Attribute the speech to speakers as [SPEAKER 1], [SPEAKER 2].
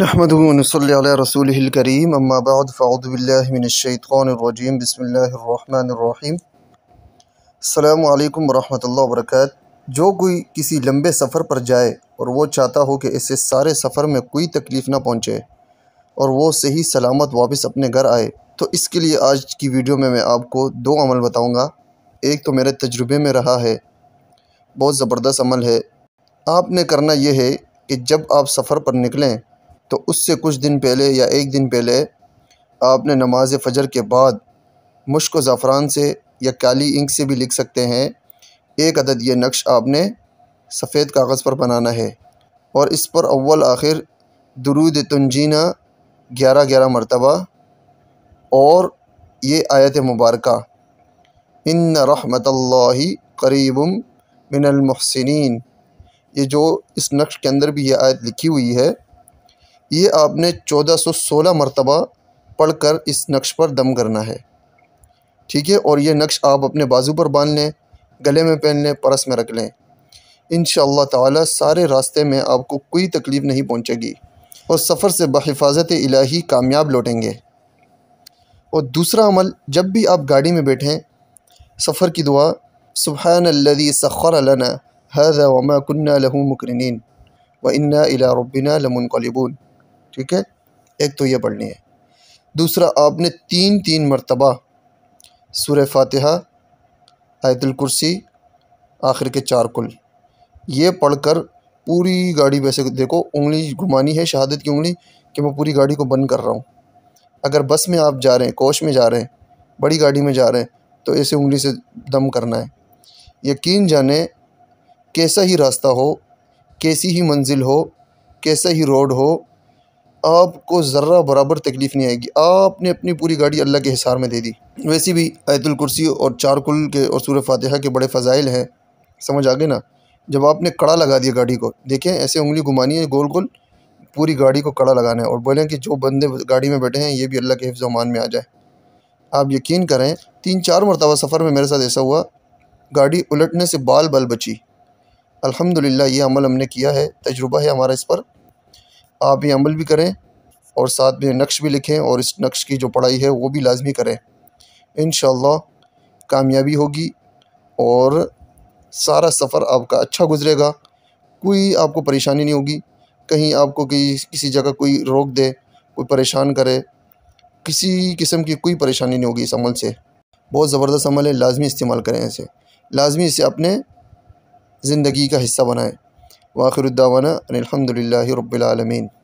[SPEAKER 1] नहमदल रसूल करीम अम्माबाद फ़ाउदबिल्लिनशैतरजीम बसमीम अल्लाम वरहमल वर्क जो कोई किसी लंबे सफ़र पर जाए और वो चाहता हो कि इसे सारे सफ़र में कोई तकलीफ़ ना पहुँचे और वो सही सलामत वापस अपने घर आए तो इसके लिए आज की वीडियो में मैं आपको दो अमल बताऊँगा एक तो मेरे तजुर्बे में रहा है बहुत ज़बरदस्त अमल है आपने करना यह है कि जब आप सफ़र पर निकलें तो उससे कुछ दिन पहले या एक दिन पहले आपने नमाज फ़जर के बाद मुश्क ज़फ़रान से या काली इंक से भी लिख सकते हैं एक अदद ये नक्श आपने सफ़ेद कागज़ पर बनाना है और इस पर अव्वल आखिर दरुद तंजीना ग्यारह ग्यारह मरतबा और ये आयत मुबारक इन रहमत करीब मिनलमहसिन ये जो इस नक्श के अंदर भी ये आयत लिखी हुई है ये आपने चौदह सौ सोलह मरतबा पढ़ कर इस नक्श पर दम करना है ठीक है और ये नक्श आप अपने बाजू पर बांध लें गले में पहन लें परस में रख लें इन ताला सारे रास्ते में आपको कोई तकलीफ़ नहीं पहुँचेगी और सफ़र से बहिफाजत इलाही कामयाब लौटेंगे और दूसरा अमल जब भी आप गाड़ी में बैठें सफ़र की दुआ सुबहानल्लदी सखर अलना हज़ वमा कन्ना लहू मकरनिन व इन्ना इला रबिना लमनकलबून ठीक है एक तो ये पढ़नी है दूसरा आपने तीन तीन मरतबा सूर फातहा आयतुल कुर्सी आखिर के चार कुल ये पढ़कर पूरी गाड़ी वैसे देखो उंगली घुमानी है शहादत की उंगली कि मैं पूरी गाड़ी को बंद कर रहा हूँ अगर बस में आप जा रहे हैं कोच में जा रहे हैं बड़ी गाड़ी में जा रहे हैं तो ऐसे उंगली से दम करना है यकीन जाने कैसा ही रास्ता हो कैसी ही मंजिल हो कैसा ही रोड हो आपको ज़र्रा बराबर तकलीफ़ नहीं आएगी आपने अपनी पूरी गाड़ी अल्लाह के हिसार में दे दी वैसे भी आयतुल कुर्सी और चार कुल के और सूर फातिहा के बड़े फ़जाइल हैं समझ आ गए ना जब आपने कड़ा लगा दिया गाड़ी को देखें ऐसे उंगली घुमानी है गोल गोल पूरी गाड़ी को कड़ा लगाना है और बोलें कि जो बंदे गाड़ी में बैठे हैं ये भी अल्लाह के हिफ्ज़ अमान में आ जाए आप यकीन करें तीन चार मरतबा सफ़र में मेरे साथ ऐसा हुआ गाड़ी उलटने से बाल बाल बची अल्हम्दुलिल्लाह ये अमल हमने किया है तजुर्बा है हमारा इस पर आप ये अमल भी करें और साथ में नक्श भी लिखें और इस नक्श की जो पढ़ाई है वो भी लाजमी करें इन कामयाबी होगी और सारा सफ़र आपका अच्छा गुजरेगा कोई आपको परेशानी नहीं होगी कहीं आपको कि, किसी जगह कोई रोक दे कोई परेशान करे किसी किस्म की कोई परेशानी नहीं होगी इस अमल से बहुत ज़बरदस्त अमल है लाजमी इस्तेमाल करें इसे लाजमी इसे अपने ज़िंदगी का हिस्सा बनाएं وآخر الدعوانا أن الحمد لله رب العالمين